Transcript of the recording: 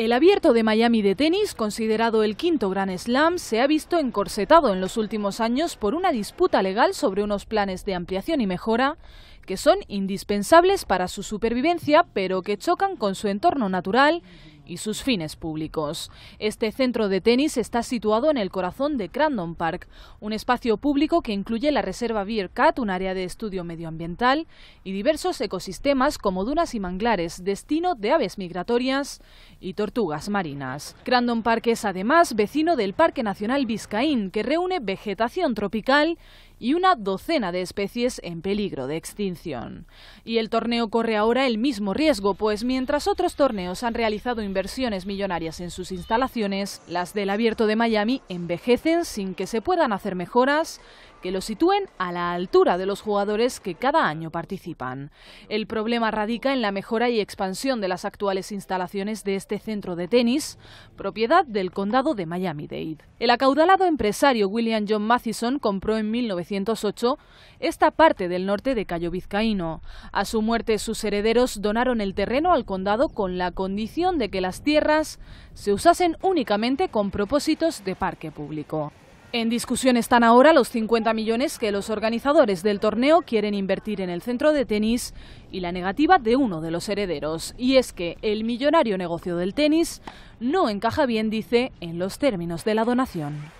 El abierto de Miami de tenis, considerado el quinto gran Slam, se ha visto encorsetado en los últimos años por una disputa legal sobre unos planes de ampliación y mejora que son indispensables para su supervivencia, pero que chocan con su entorno natural y sus fines públicos. Este centro de tenis está situado en el corazón de Crandon Park, un espacio público que incluye la reserva Beer un área de estudio medioambiental, y diversos ecosistemas como dunas y manglares, destino de aves migratorias y tortugas marinas. Crandon Park es además vecino del Parque Nacional Vizcaín, que reúne vegetación tropical y una docena de especies en peligro de extinción. Y el torneo corre ahora el mismo riesgo, pues mientras otros torneos han realizado versiones millonarias en sus instalaciones, las del abierto de Miami envejecen sin que se puedan hacer mejoras que lo sitúen a la altura de los jugadores que cada año participan. El problema radica en la mejora y expansión de las actuales instalaciones de este centro de tenis, propiedad del condado de Miami-Dade. El acaudalado empresario William John Mathison compró en 1908 esta parte del norte de Cayo Vizcaíno. A su muerte, sus herederos donaron el terreno al condado con la condición de que la tierras se usasen únicamente con propósitos de parque público. En discusión están ahora los 50 millones que los organizadores del torneo quieren invertir en el centro de tenis y la negativa de uno de los herederos, y es que el millonario negocio del tenis no encaja bien, dice, en los términos de la donación.